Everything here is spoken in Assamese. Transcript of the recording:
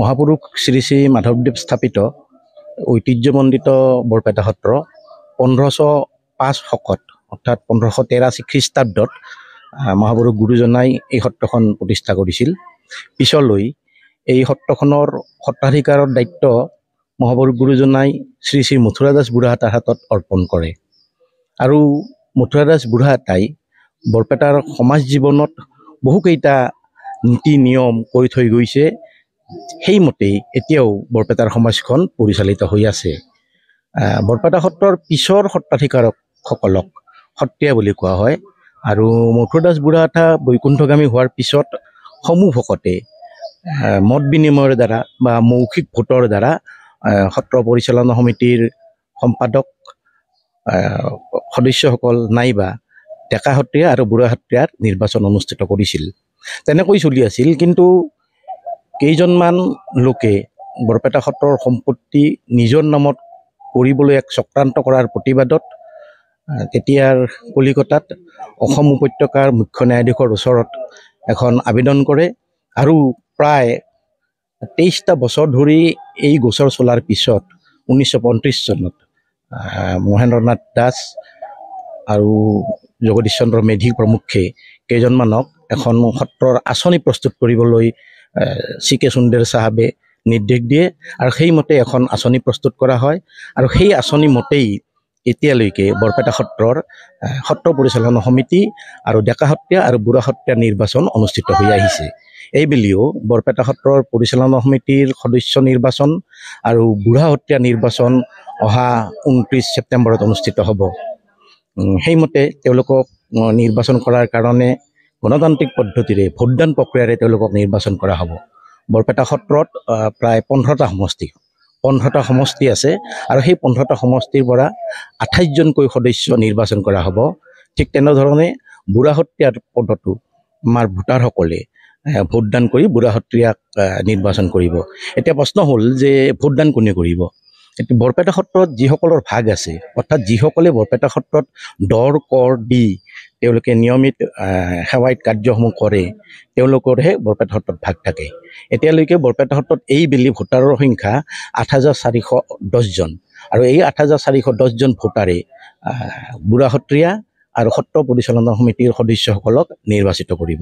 মহাপুৰুষ শ্ৰী শ্ৰী মাধৱদেৱ স্থাপিত ঐতিহ্যমণ্ডিত বৰপেটা সত্ৰ পোন্ধৰশ পাঁচ শকত অৰ্থাৎ পোন্ধৰশ তেৰাশী খ্ৰীষ্টাব্দত মহাপুৰুষ গুৰুজনাই এই সত্ৰখন প্ৰতিষ্ঠা কৰিছিল পিছলৈ এই সত্ৰখনৰ সত্ৰাধিকাৰৰ দায়িত্ব মহাপুৰুষ গুৰুজনাই শ্ৰী শ্ৰী মথুৰা দাস বুঢ়াহাতাৰ হাতত অৰ্পণ কৰে আৰু মথুৰা দাস বুঢ়াহাতাই বৰপেটাৰ সমাজ জীৱনত বহুকেইটা নীতি নিয়ম কৰি থৈ গৈছে সেইমতেই এতিয়াও বৰপেটাৰ সমাজখন পৰিচালিত হৈ আছে বৰপেটা সত্ৰৰ পিছৰ সত্ৰাধিকাৰকসকলক সত্ৰীয়া বুলি কোৱা হয় আৰু মথুৰদাস বুঢ়াথা বৈকুণ্ঠগামী হোৱাৰ পিছত সমূহ ভকতে মত বিনিময়ৰ দ্বাৰা বা মৌখিক ভোটৰ দ্বাৰা সত্ৰ পৰিচালনা সমিতিৰ সম্পাদক সদস্যসকল নাইবা ডেকা সত্ৰীয়া আৰু বুঢ়া সত্ৰীয়াৰ নিৰ্বাচন অনুষ্ঠিত কৰিছিল তেনেকৈ চলি আছিল কিন্তু কেইজনমান লোকে বৰপেটা সত্ৰৰ সম্পত্তি নিজৰ নামত কৰিবলৈ এক চক্ৰান্ত কৰাৰ প্ৰতিবাদত তেতিয়াৰ কলিকতাত অসম উপত্যকাৰ মুখ্য ন্যায়াধীশৰ ওচৰত এখন আবেদন কৰে আৰু প্ৰায় তেইছটা বছৰ ধৰি এই গোচৰ চলাৰ পিছত ঊনৈছশ চনত মহেন্দ্ৰ নাথ দাস আৰু জগদীশ চন্দ্ৰ মেধি প্ৰমুখ্যে কেইজনমানক এখন সত্ৰৰ আঁচনি প্ৰস্তুত কৰিবলৈ চি কে সুন্দৰ চাহাবে নিৰ্দেশ দিয়ে আৰু সেইমতে এখন আঁচনি প্ৰস্তুত কৰা হয় আৰু সেই আঁচনি মতেই এতিয়ালৈকে বৰপেটা সত্ৰৰ সত্ৰ পৰিচালনা সমিতি আৰু ডেকা সত্ৰীয়া আৰু বুঢ়াসত্ৰীয়া নিৰ্বাচন অনুষ্ঠিত হৈ আহিছে এইবেলিও বৰপেটা সত্ৰৰ পৰিচালনা সমিতিৰ সদস্য নিৰ্বাচন আৰু বুঢ়াসত্ৰীয়া নিৰ্বাচন অহা ঊনত্ৰিছ ছেপ্টেম্বৰত অনুষ্ঠিত হ'ব সেইমতে তেওঁলোকক নিৰ্বাচন কৰাৰ কাৰণে গণতান্ত্ৰিক পদ্ধতিৰে ভোটদান প্ৰক্ৰিয়াৰে তেওঁলোকক নিৰ্বাচন কৰা হ'ব বৰপেটা সত্ৰত প্ৰায় পোন্ধৰটা সমষ্টি পোন্ধৰটা সমষ্টি আছে আৰু সেই পোন্ধৰটা সমষ্টিৰ পৰা আঠাইছজনকৈ সদস্য নিৰ্বাচন কৰা হ'ব ঠিক তেনেধৰণে বুঢ়াসত্ৰীয়া পদতো আমাৰ ভোটাৰসকলে ভোটদান কৰি বুঢ়া সত্ৰীয়াক নিৰ্বাচন কৰিব এতিয়া প্ৰশ্ন হ'ল যে ভোটদান কোনে কৰিব বৰপেটা সত্ৰত যিসকলৰ ভাগ আছে অৰ্থাৎ যিসকলে বৰপেটা সত্ৰত দৰ কৰ দি তেওঁলোকে নিয়মিত সেৱাইত কাৰ্যসমূহ কৰে তেওঁলোকৰহে বৰপেটা সত্ৰত ভাগ থাকে এতিয়ালৈকে বৰপেটা সত্ৰত এই বেলি ভোটাৰৰ সংখ্যা আঠ হাজাৰ চাৰিশ দহজন আৰু এই আঠ হাজাৰ চাৰিশ দহজন ভোটাৰে বুঢ়া সত্ৰীয়া আৰু সত্ৰ পৰিচালনা সমিতিৰ সদস্যসকলক নিৰ্বাচিত কৰিব